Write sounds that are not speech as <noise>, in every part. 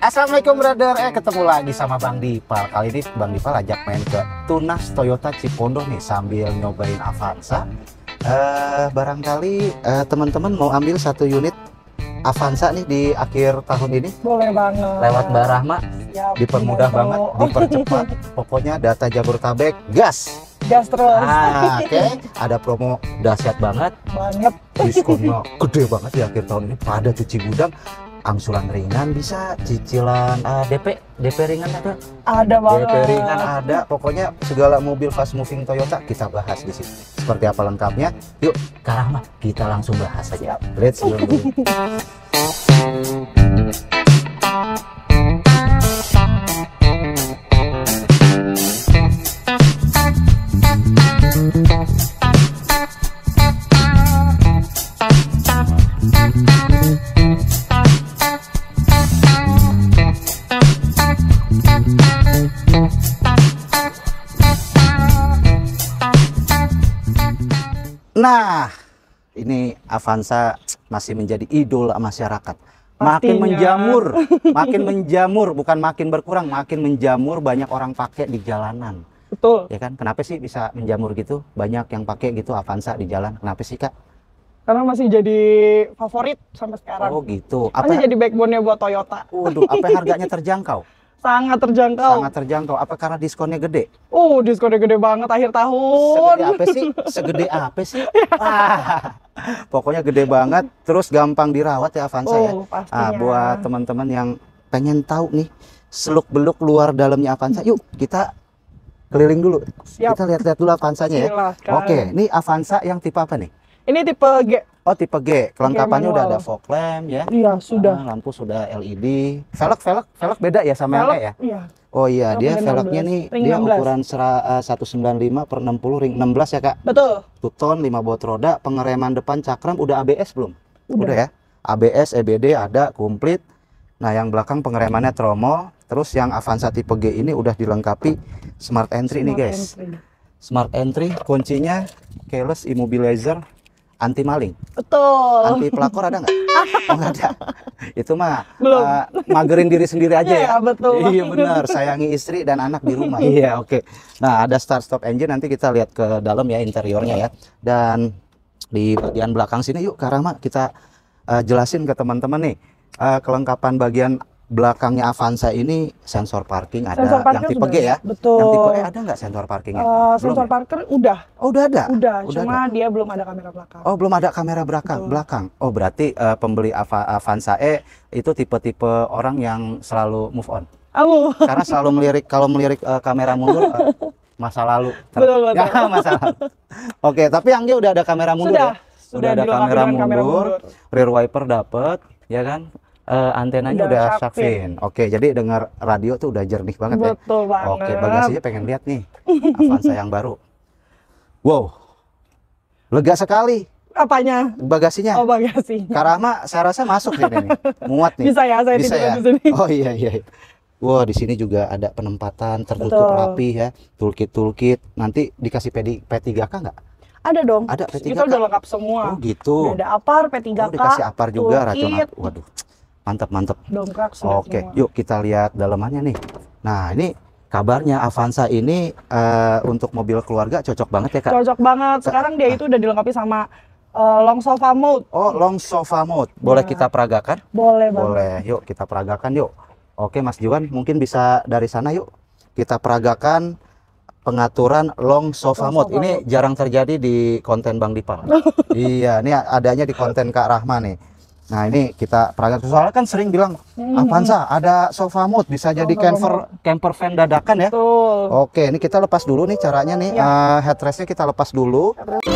Assalamualaikum brother, eh ketemu lagi sama Bang Dipal Kali ini Bang Dipal ajak main ke Tunas Toyota Cipondo nih sambil nyobain Avanza uh, Barangkali uh, teman-teman mau ambil satu unit Avanza nih di akhir tahun ini Boleh banget Lewat Mbak Rahma, Siap, dipermudah ya, banget, dipercepat Pokoknya data Jabodetabek, gas! gas terus. Ah, Oke, okay. ada promo dahsyat banget. Banget. Diskonnya gede banget di akhir tahun ini pada cuci gudang angsuran ringan bisa cicilan uh, ah, DP DP ringan ada ada banget DP ringan ada pokoknya segala mobil fast moving Toyota kita bahas di sini seperti apa lengkapnya yuk mah kita langsung bahas aja let's go <laughs> Avanza masih menjadi idola masyarakat. Makin menjamur, <laughs> makin menjamur, bukan makin berkurang, makin menjamur banyak orang pakai di jalanan. Betul. Ya kan? Kenapa sih bisa menjamur gitu? Banyak yang pakai gitu Avanza di jalan. Kenapa sih, Kak? Karena masih jadi favorit sampai sekarang. Oh, gitu. Apa masih jadi backbone-nya buat Toyota. Waduh, apa harganya terjangkau? Sangat terjangkau. Sangat terjangkau. Apa karena diskonnya gede? Oh, diskonnya gede banget akhir tahun. Segede apa sih? Segede apa sih? <laughs> Ah, pokoknya gede banget, terus gampang dirawat ya Avanza ya. oh, ya. Pastinya. Ah, buat teman-teman yang pengen tahu nih seluk-beluk luar dalamnya Avanza, yuk kita keliling dulu. Siap. Kita lihat-lihat dulu Avanzanya ya. Oke, ini Avanza yang tipe apa nih? Ini tipe G. Oh, tipe G. Kelengkapannya udah ada fog lamp ya. Iya, ah, sudah. Ah, lampu sudah LED. Velg velg velg beda ya sama velg, yang ya? Iya. Oh iya, dia velgnya nih ring dia 16. ukuran sera, uh, eh, 195 per 60 ring 16 ya, Kak? Betul. Bukton 5 bot roda, pengereman depan cakram udah ABS belum? Udah, udah ya. ABS, EBD ada komplit. Nah, yang belakang pengeremannya tromol. Terus yang Avanza tipe G ini udah dilengkapi smart entry smart nih, guys. Entry. Smart entry kuncinya keyless immobilizer anti maling. Betul. Anti pelakor ada nggak? <laughs> oh, nggak ada. Itu mah Belum. Uh, magerin diri sendiri aja iya, ya. Iya Betul. Iya benar. Sayangi istri dan anak di rumah. iya oke. Okay. Nah ada start stop engine nanti kita lihat ke dalam ya interiornya ya. Dan di bagian belakang sini yuk Karama kita uh, jelasin ke teman-teman nih uh, kelengkapan bagian belakangnya Avanza ini sensor parking ada sensor parking yang tipe G ya? Betul. Yang tipe E ada nggak sensor parkingnya? Uh, sensor ya? parking udah. Oh, udah ada. Udah, udah cuma ada. dia belum ada kamera belakang. Oh, belum ada kamera belakang. Betul. Belakang. Oh, berarti uh, pembeli Ava Avanza E itu tipe-tipe orang yang selalu move on. Oh. Karena selalu melirik kalau melirik uh, kamera mundur uh, masa lalu. Betul, betul. <laughs> Ya, masa Oke, okay, tapi yang dia udah ada kamera mundur sudah, ya? Sudah, sudah ada kamera mundur, kamera mundur, rear wiper dapet ya kan? uh, antenanya udah, udah Oke, jadi dengar radio tuh udah jernih banget Betul ya. Betul banget. Oke, bagasinya pengen lihat nih Avanza yang baru. Wow. Lega sekali. Apanya? Bagasinya. Oh, bagasi. Karama saya rasa masuk nih nih. Muat nih. Bisa ya, saya Bisa ya? di sini. Oh iya iya. Wah, wow, di sini juga ada penempatan tertutup Betul. rapi ya. Toolkit-toolkit. Nanti dikasih pedi P3K nggak? Ada dong. Ada P3K. Kita udah lengkap semua. Oh, gitu. Udah ada apar P3K. Oh, dikasih apar juga racun. Waduh mantap mantap dongkrak oke Semua. yuk kita lihat dalamannya nih nah ini kabarnya Avanza ini uh, untuk mobil keluarga cocok banget ya kak cocok banget sekarang dia itu udah dilengkapi sama uh, eh, long sofa mode oh long sofa mode boleh nah. kita peragakan boleh banget. boleh yuk kita peragakan yuk oke Mas Juan mungkin bisa dari sana yuk kita peragakan pengaturan long sofa mode. Ini jarang terjadi di konten Bang Dipa. <laughs> iya, ini adanya di konten Kak Rahma nih. Nah ini kita peragakan. Soalnya kan sering bilang, hmm. Avanza ah, ada sofa mood bisa jadi camper camper van dadakan ya. Betul. Oke, ini kita lepas dulu nih caranya nih ya. uh, headrestnya kita lepas dulu. Headrest.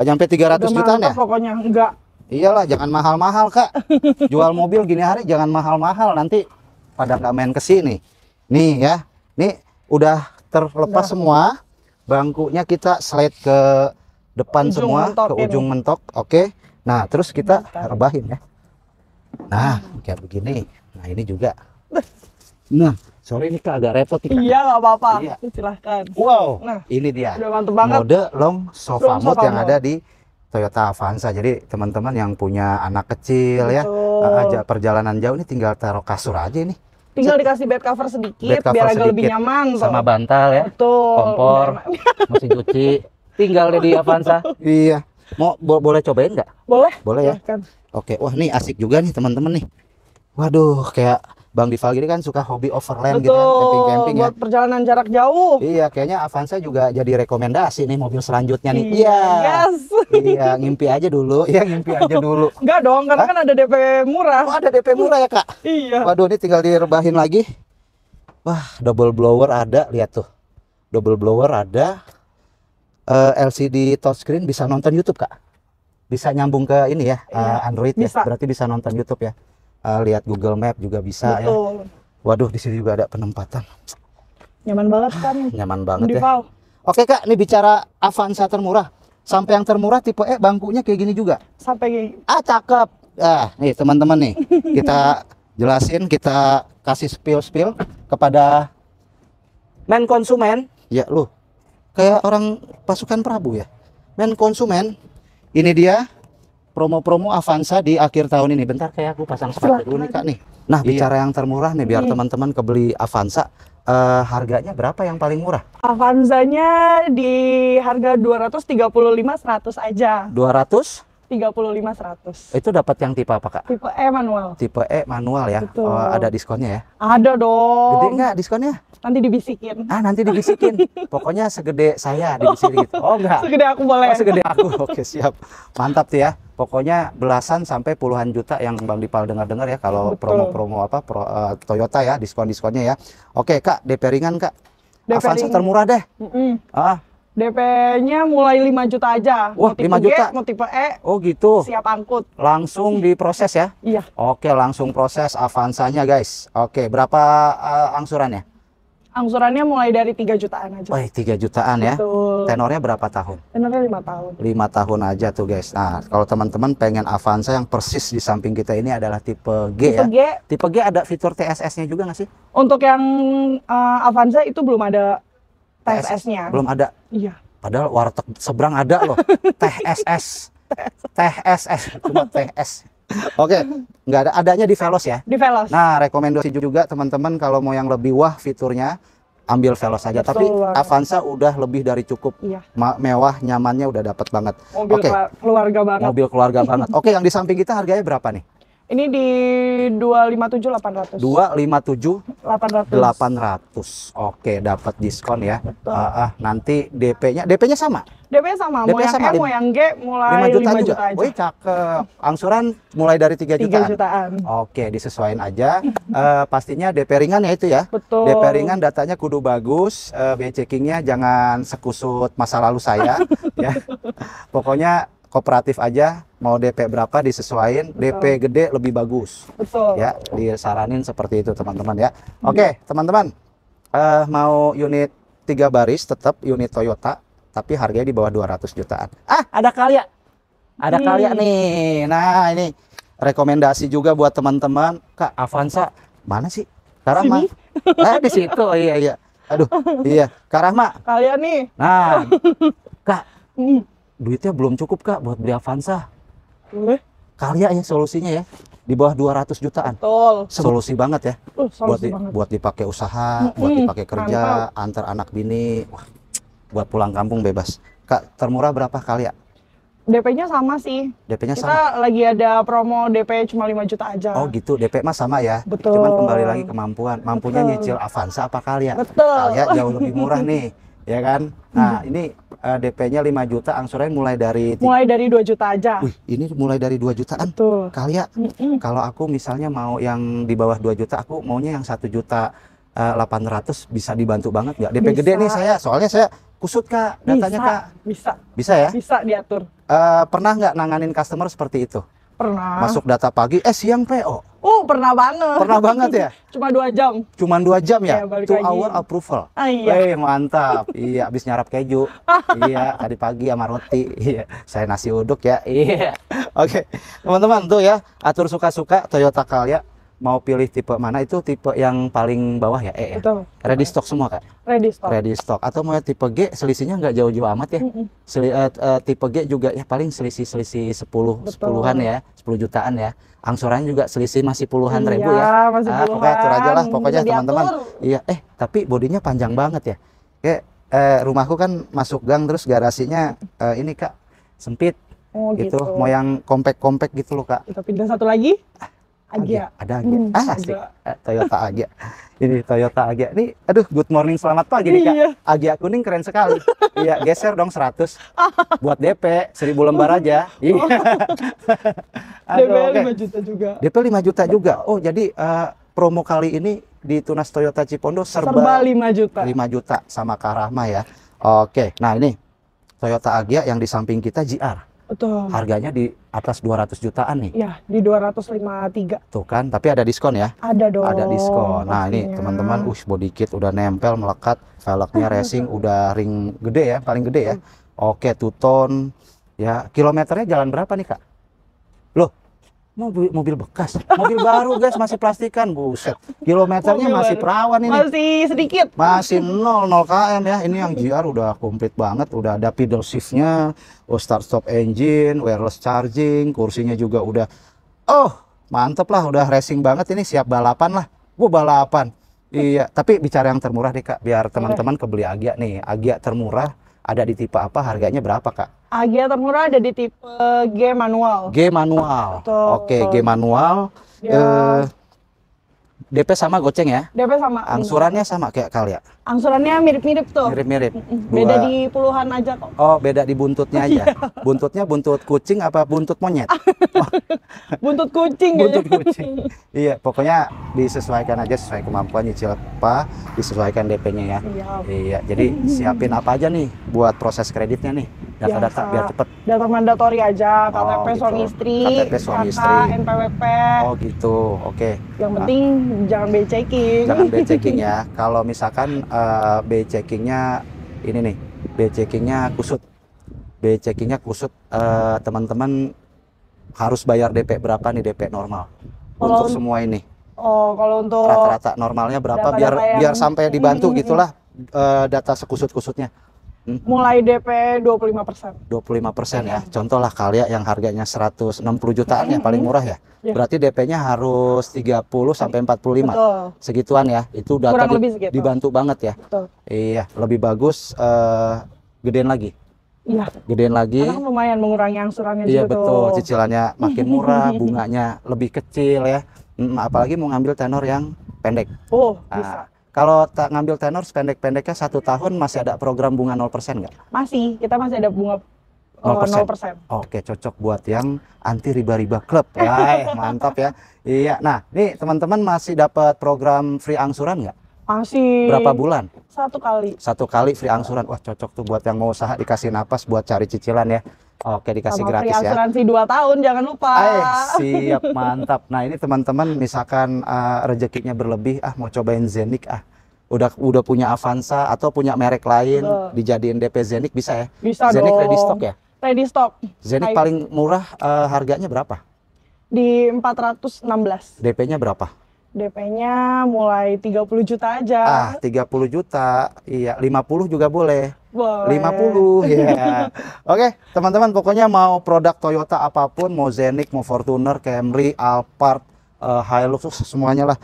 Sampai 300 jutaan ya? Pokoknya enggak. Iyalah, jangan mahal-mahal kak. <laughs> Jual mobil gini hari jangan mahal-mahal nanti pada nggak main kesini Nih ya, nih udah terlepas udah. semua bangkunya kita slide ke depan ujung semua ke ujung mentok oke okay. nah terus kita rebahin ya nah kayak begini nah ini juga nah sorry ini agak repot iya nggak apa-apa iya. silahkan wow nah ini dia mantep mode long sofa, long sofa mode, yang ada di Toyota Avanza jadi teman-teman yang punya anak kecil ya, Betul. ya perjalanan jauh ini tinggal taruh kasur aja nih tinggal dikasih bed cover sedikit bed cover biar agak sedikit. lebih nyaman tuh. sama bantal ya Betul. kompor mesin <laughs> cuci tinggal deh di Avanza iya mau bo boleh cobain nggak boleh boleh ya, ya kan. oke wah nih asik juga nih teman-teman nih waduh kayak Bang Dival gini kan suka hobi overland Betul, gitu kan camping-camping ya. buat ya. perjalanan jarak jauh. Iya, kayaknya Avanza juga jadi rekomendasi nih mobil selanjutnya nih. Iya. iya. Yes. Iya, ngimpi aja dulu. <laughs> Iya, ngimpi aja dulu. <laughs> Enggak dong, karena Hah? kan ada DP murah. Oh, ada DP murah ya, Kak? Iya. Waduh, ini tinggal direbahin lagi. Wah, double blower ada, lihat tuh. Double blower ada. Uh, eh, LCD touchscreen bisa nonton YouTube, Kak. Bisa nyambung ke ini ya, eh, iya. uh, Android ya. bisa. ya. Berarti bisa nonton YouTube ya uh, lihat Google Map juga bisa ya. Betul. ya. Waduh, di sini juga ada penempatan. Nyaman banget kan? <sighs> Nyaman banget ya. Oke kak, ini bicara Avanza termurah. Sampai yang termurah tipe E bangkunya kayak gini juga. Sampai gini. Ah cakep. Ah nih teman-teman nih kita <laughs> jelasin, kita kasih spill-spill kepada men konsumen. Ya lu kayak orang pasukan Prabu ya. Men konsumen, ini dia promo-promo Avanza di akhir tahun ini. Bentar kayak aku pasang sepatu dulu nih Kak nih. Nah, iya. bicara yang termurah nih biar iya. teman-teman kebeli Avanza uh, harganya berapa yang paling murah? Avanzanya di harga 235 100 aja. 200 35100. Itu dapat yang tipe apa, Kak? Tipe E manual. Tipe E manual ya. Oh, ada diskonnya ya? Ada dong. Gede enggak diskonnya? Nanti dibisikin. Ah, nanti dibisikin. <laughs> Pokoknya segede saya dibisikin oh, gitu. Oh, enggak. Segede aku boleh. Oh, segede aku. <laughs> Oke, siap. Mantap tuh ya. Pokoknya belasan sampai puluhan juta yang Bang Dipal dengar-dengar ya kalau promo-promo apa pro, uh, Toyota ya, diskon-diskonnya ya. Oke, Kak, DP ringan, Kak. DP Avanza ringan. termurah deh. Mm -mm. Ah, DP-nya mulai 5 juta aja. Wah, mau 5 juta. G, mau tipe E. Oh, gitu. Siap angkut. Langsung diproses ya? Iya. Oke, langsung proses Avanza-nya, guys. Oke, berapa uh, angsurannya? Angsurannya mulai dari 3 jutaan aja. Wah, 3 jutaan ya. Tenornya berapa tahun? Tenornya 5 tahun. 5 tahun aja tuh, guys. Nah, kalau teman-teman pengen Avanza yang persis di samping kita ini adalah tipe G tipe ya. G. Tipe G ada fitur TSS-nya juga nggak sih? Untuk yang uh, eh, Avanza itu belum ada TSS, TSS-nya. Belum ada. Iya. Padahal warteg seberang ada loh. Teh TSS. TSS. Cuma S. Oke, okay. nggak ada adanya di Velos ya. Di Velos. Nah, rekomendasi juga teman-teman kalau mau yang lebih wah fiturnya ambil Velos saja. Tapi Avanza udah lebih dari cukup. Iya. Mewah, nyamannya udah dapat banget. Oke. okay. keluarga banget. Mobil keluarga banget. <laughs> Oke, okay, yang di samping kita harganya berapa nih? Ini di 257 800. 257800. 800. Oke, dapat diskon ya. Betul. Uh, uh, nanti DP-nya DP-nya sama. DP-nya sama, DP mau yang sama, E, mau yang G mulai 5 juta, 5 juta, juta aja. Wih, cakep. Angsuran mulai dari 3 jutaan. 3 jutaan. Oke, disesuaikan aja. uh, <laughs> pastinya DP ringan ya itu ya. Betul. DP ringan datanya kudu bagus, uh, biaya nya jangan sekusut masa lalu saya <laughs> ya. Pokoknya kooperatif aja mau DP berapa disesuaikan DP gede lebih bagus betul ya disaranin seperti itu teman-teman ya oke okay, teman-teman uh, mau unit tiga baris tetap unit Toyota tapi harganya di bawah 200 jutaan ah ada kalian ada hmm. kalian nih nah ini rekomendasi juga buat teman-teman kak Avanza mana sih Karama nah, <laughs> eh, di situ iya iya aduh iya Karama kalian nih nah <laughs> kak hmm duitnya belum cukup kak buat beli Avanza boleh karya ya solusinya ya di bawah 200 jutaan Betul. solusi banget ya uh, solusi buat di, buat dipakai usaha mm -hmm. buat dipakai kerja Mantap. antar anak bini Wah, buat pulang kampung bebas kak termurah berapa ya? DP-nya sama sih. DP-nya sama. Kita lagi ada promo DP cuma 5 juta aja. Oh gitu, DP mah sama ya. Betul. Cuman kembali lagi kemampuan. Mampunya Betul. nyicil Avanza apa ya? Betul. Kalya jauh lebih murah nih, ya kan? Nah, <laughs> ini uh, eh, DP-nya 5 juta, angsurannya mulai dari mulai dari 2 juta aja. Wih, ini mulai dari 2 jutaan. Betul. Kali Mm -mm. Kalau aku misalnya mau yang di bawah 2 juta, aku maunya yang 1 juta uh, eh, 800 bisa dibantu banget nggak? DP bisa. gede nih saya, soalnya saya kusut Kak, datanya bisa, Kak. Bisa. Bisa ya? Bisa diatur. Uh, pernah nggak nanganin customer seperti itu? Pernah. Masuk data pagi, eh siang PO. Oh pernah banget. Pernah banget ya. <laughs> Cuma dua jam. Cuma dua jam ya. ya hour approval. Ah, iya. Wey, mantap. <laughs> iya, habis nyarap keju. <laughs> iya, tadi pagi sama roti. Iya, saya nasi uduk ya. Iya. Oke, okay. teman-teman tuh ya atur suka-suka Toyota Calya mau pilih tipe mana itu tipe yang paling bawah ya E ya? Betul. Ready stock semua kak? Ready stock. Ready stock. Atau mau tipe G selisihnya nggak jauh-jauh amat ya? Mm -hmm. Seli, uh, tipe G juga ya paling selisih-selisih sepuluh sepuluhan ya, sepuluh jutaan ya. angsuran juga selisih masih puluhan iya, ribu ya. Masih Ah, pokoknya atur aja lah pokoknya teman-teman. Iya, eh tapi bodinya panjang banget ya. Kayak eh, rumahku kan masuk gang terus garasinya eh, ini kak sempit. Oh, gitu. gitu. Mau yang compact-compact gitu loh kak. Kita pindah satu lagi. Ah, Agia. Ada Agia. Hmm, ah, asik. Agya. Eh, Toyota Agia. Ini Toyota Agia. Ini aduh good morning selamat pagi nih Kak. Iya. Agia kuning keren sekali. iya, geser dong 100. <laughs> Buat DP 1000 lembar aja. <laughs> Oh. Iya. <laughs> aduh, DP okay. 5 juta juga. DP 5 juta juga. Oh, jadi uh, promo kali ini di Tunas Toyota Cipondo serba, serba 5 juta. 5 juta sama Kak Rahma ya. Oke. Okay. Nah, ini Toyota Agia yang di samping kita JR. Betul. Harganya di atas 200 jutaan nih. Iya, di 253. Tuh kan, tapi ada diskon ya? Ada dong. Ada diskon. Nah, ini teman-teman, ush body kit udah nempel, melekat, velgnya <laughs> racing udah ring gede ya, paling gede ya. Oke, two tone. Ya, kilometernya jalan berapa nih, Kak? mobil mobil bekas, mobil baru guys masih plastikan, buset. Kilometernya mobil masih perawan ini. Masih sedikit. Masih 0 0 km ya. Ini yang GR udah komplit banget, udah ada pedal shiftnya, oh, start stop engine, wireless charging, kursinya juga udah oh, mantep lah udah racing banget ini siap balapan lah. gua balapan. Iya, tapi bicara yang termurah deh Kak, biar teman-teman kebeli Agia nih. Agia termurah ada di tipe apa, harganya berapa kak? Agia termurah ada di tipe G manual. G manual, oke G manual. Ya. Eh, DP sama goceng ya? DP sama. Angsurannya sama kayak kalian? Ya? Angsurannya mirip-mirip tuh. Mirip-mirip. Beda di puluhan aja kok. Oh, beda di buntutnya aja. <laughs> Iya. buntutnya buntut kucing apa buntut monyet? <laughs> buntut kucing. buntut kucing. iya, pokoknya disesuaikan aja sesuai kemampuan nyicil apa, disesuaikan DP-nya ya. Iya. Iya, jadi siapin apa aja nih buat proses kreditnya nih. Data-data iya, biar cepet. Data mandatori aja, KTP oh, gitu. suami istri, KTP suami istri, NPWP. Oh gitu, oke. Okay. Yang nah. penting nah, jangan bechecking. Jangan bechecking <laughs> ya. Kalau misalkan uh, uh, B checkingnya ini nih B checkingnya kusut B checkingnya kusut eh, teman-teman uh, harus bayar DP berapa nih DP normal kalau untuk semua ini oh kalau untuk rata-rata normalnya berapa, berapa biar biar sampai dibantu gitulah uh, data sekusut-kusutnya mulai DP 25 persen. 25 persen ya. Contohlah kalian yang harganya 160 jutaan ya paling murah ya. ya. Berarti DP-nya harus 30 sampai 45. Betul. Segituan ya. Itu data di, dibantu banget ya. Betul. Iya, lebih bagus uh, gedein lagi. Iya. Gedein lagi. Karena lumayan mengurangi angsurannya Iya betul, tuh. cicilannya makin <laughs> murah, bunganya lebih kecil ya. Mm, apalagi mau ngambil tenor yang pendek. Oh, nah, bisa. Kalau tak ngambil tenor pendek-pendeknya satu tahun masih ada program bunga 0% nggak? Masih, kita masih ada bunga 0%. Eh, 0%. Oke, cocok buat yang anti riba-riba klub. Ya, eh, <laughs> mantap ya. Iya. Nah, nih teman-teman masih dapat program free angsuran nggak? Masih. Berapa bulan? Satu kali. Satu kali free angsuran. Wah, cocok tuh buat yang mau usaha dikasih napas buat cari cicilan ya. Oke, dikasih Sama gratis ya. asuransi dua tahun, jangan lupa. Eh, siap, mantap. Nah, ini teman-teman misalkan uh, rezekinya berlebih, ah mau cobain Zenik ah udah udah punya Avanza atau punya merek lain uh. dijadiin DP Zenik bisa ya? Bisa Zenik dong. ready stock ya? Ready stock. Zenik paling murah uh, harganya berapa? Di 416. DP-nya berapa? DP-nya mulai 30 juta aja. Ah, 30 juta. Iya, 50 juga boleh. Boleh. 50, ya. Yeah. Oke, okay, teman-teman pokoknya mau produk Toyota apapun, mau Zenik, mau Fortuner, Camry, Alphard, uh, Hilux semuanya lah.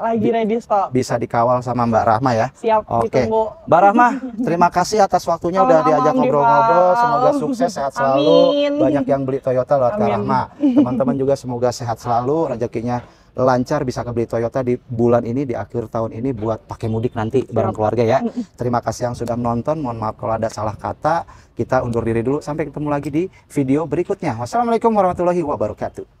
Lagi ready stop. Bisa dikawal sama Mbak Rahma ya. Siap, Oke. Okay. Mbak Rahma, terima kasih atas waktunya udah diajak ngobrol-ngobrol. Semoga <laughs> sukses, sehat selalu. Amin. Banyak yang beli Toyota lewat Mbak Rahma. <laughs> Teman-teman juga semoga sehat selalu, rezekinya lancar bisa kebeli Toyota di bulan ini di akhir tahun ini buat pakai mudik nanti bareng keluarga ya. Terima kasih yang sudah menonton. Mohon maaf kalau ada salah kata. Kita undur diri dulu sampai ketemu lagi di video berikutnya. Wassalamualaikum warahmatullahi wabarakatuh.